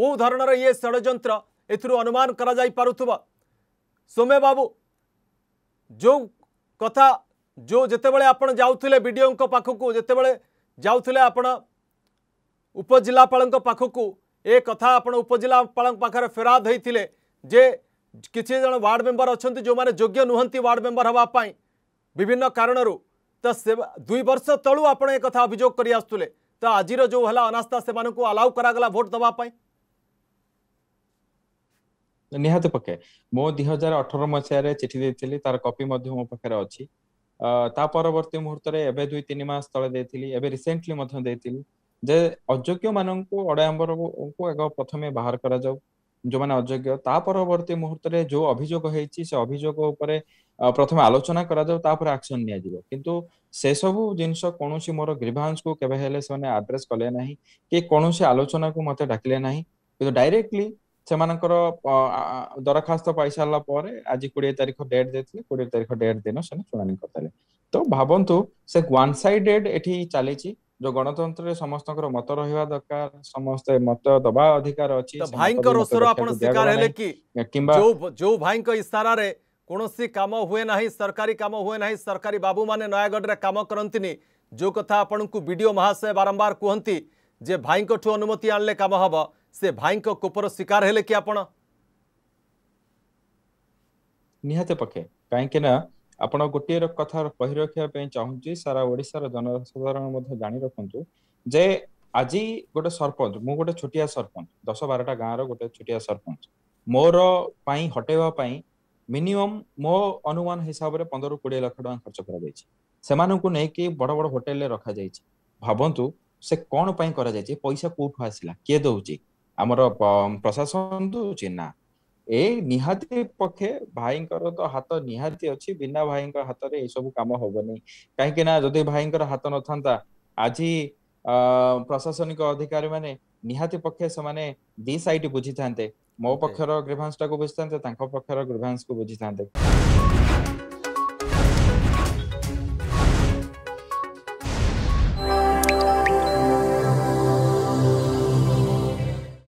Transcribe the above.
कौधरण ये षड्र एथर अनुमान करोमे बाबू जो कथा जो जिते आपल पाखक जिते जापजिला पाखक ए कथा आपजिला फेराद होते जे कि जन वार्ड मेम्बर अच्छा जो मैंने योग्य नुहत वार्ड मेम्बर हाँपाई विभिन्न कारण तो दुई वर्ष तलू आप अभोग कर आज जो है अनास्था से मूँ आलाउ करोट दवापाई ନିହାତି ପକ୍ଷେ ମୁଁ ଦୁଇ ହଜାର ଅଠର ମସିହାରେ ଚିଠି ଦେଇଥିଲି ତାର କପି ମଧ୍ୟ ମୋ ପାଖରେ ଅଛି ତା ପରବର୍ତ୍ତୀ ମୁହୂର୍ତ୍ତରେ ଏବେ ଦୁଇ ତିନି ମାସ ତଳେ ଦେଇଥିଲି ଏବେ ରିସେଣ୍ଟଲି ମଧ୍ୟ ଦେଇଥିଲି ଯେ ଅଯୋଗ୍ୟ ମାନଙ୍କୁ ଅଡ଼ାମ୍ବରଙ୍କୁ ଏକ ପ୍ରଥମେ ବାହାର କରାଯାଉ ଯୋଉମାନେ ଅଯୋଗ୍ୟ ତା ପରବର୍ତ୍ତୀ ମୁହୂର୍ତ୍ତରେ ଯୋଉ ଅଭିଯୋଗ ହେଇଛି ସେ ଅଭିଯୋଗ ଉପରେ ପ୍ରଥମେ ଆଲୋଚନା କରାଯାଉ ତାପରେ ଆକ୍ସନ ନିଆଯିବ କିନ୍ତୁ ସେସବୁ ଜିନିଷ କୌଣସି ମୋର ଗ୍ରିଭାନ୍ସକୁ କେବେ ହେଲେ ସେମାନେ ଆଡ୍ରେସ୍ କଲେ ନାହିଁ କି କୌଣସି ଆଲୋଚନାକୁ ମୋତେ ଡାକିଲେ ନାହିଁ କିନ୍ତୁ ଡାଇରେକ୍ଟଲି ସେମାନଙ୍କର ଦରଖାସ୍ତ ପାଇସାରିଲା ପରେ ଆଜି କୋଡିଏ ତାରିଖ ଡେଟ୍ ଦେଇଥିଲେ କୋଡିଏ ତାରିଖ ଡେଟ୍ ଦିନ ସେମାନେ ଶୁଣାଣି କରିଥିଲେ ତ ଭାବନ୍ତୁ ସେ ୱାନ୍ ସାଇଡେଡ୍ ଏଠି ଚାଲିଛି ଯୋଉ ଗଣତନ୍ତ୍ରରେ ସମସ୍ତଙ୍କର ମତ ରହିବା ଦରକାର ସମସ୍ତେ ମତ ଦବା ଅଧିକାର ଅଛି ଭାଇଙ୍କ ରୋଷର ଆପଣ ଶିକାର ହେଲେ କି କିମ୍ବା ଯୋଉ ଯୋଉ ଭାଇଙ୍କ ଇସାରାରେ କୌଣସି କାମ ହୁଏ ନାହିଁ ସରକାରୀ କାମ ହୁଏ ନାହିଁ ସରକାରୀ ବାବୁମାନେ ନୟାଗଡ଼ରେ କାମ କରନ୍ତିନି ଯୋଉ କଥା ଆପଣଙ୍କୁ ବିଡିଓ ମହାଶୟ ବାରମ୍ବାର କୁହନ୍ତି ଯେ ଭାଇଙ୍କଠୁ ଅନୁମତି ଆଣିଲେ କାମ ହବ ସେ ଭାଇଙ୍କ କୋପର ଶିକାର ହେଲେ କି ଆପଣ ନିହାତି ପକ୍ଷେ କାହିଁକି ନା ଆପଣ ଗୋଟିଏ କଥା କହି ରଖିବା ପାଇଁ ଚାହୁଁଛି ସାରା ଓଡ଼ିଶାର ଜନସାଧାରଣ ମଧ୍ୟ ଜାଣି ରଖନ୍ତୁ ଯେ ଆଜି ଗୋଟେ ସରପଞ୍ଚ ମୁଁ ଗୋଟେ ଛୋଟିଆ ସରପଞ୍ଚ ଦଶ ବାରଟା ଗାଁର ଗୋଟେ ଛୋଟିଆ ସରପଞ୍ଚ ମୋର ପାଇଁ ହଟେଇବା ପାଇଁ ମିନିମମ୍ ମୋ ଅନୁମାନ ହିସାବରେ ପନ୍ଦରରୁ କୋଡ଼ିଏ ଲକ୍ଷ ଟଙ୍କା ଖର୍ଚ୍ଚ କରାଯାଇଛି ସେମାନଙ୍କୁ ନେଇକି ବଡ଼ ବଡ଼ ହୋଟେଲରେ ରଖାଯାଇଛି ଭାବନ୍ତୁ ସେ କ'ଣ ପାଇଁ କରାଯାଇଛି ପଇସା କୋଉଠୁ ଆସିଲା କିଏ ଦଉଛି ଆମର ପ୍ରଶାସନ ତ ଚିହ୍ନା ଏ ନିହାତି ପକ୍ଷେ ଭାଇଙ୍କର ତ ହାତ ନିହାତି ଅଛି ବିନା ଭାଇଙ୍କ ହାତରେ ଏସବୁ କାମ ହବନି କାହିଁକି ନା ଯଦି ଭାଇଙ୍କର ହାତ ନଥାନ୍ତା ଆଜି ପ୍ରଶାସନିକ ଅଧିକାରୀ ମାନେ ନିହାତି ପକ୍ଷେ ସେମାନେ ଦି ସାଇଡ୍ ବୁଝିଥାନ୍ତେ ମୋ ପକ୍ଷର ଗ୍ରିଭାନ୍ସଟାକୁ ବୁଝିଥାନ୍ତେ ତାଙ୍କ ପକ୍ଷର ଗ୍ରିଭାନ୍ସକୁ ବୁଝିଥାନ୍ତେ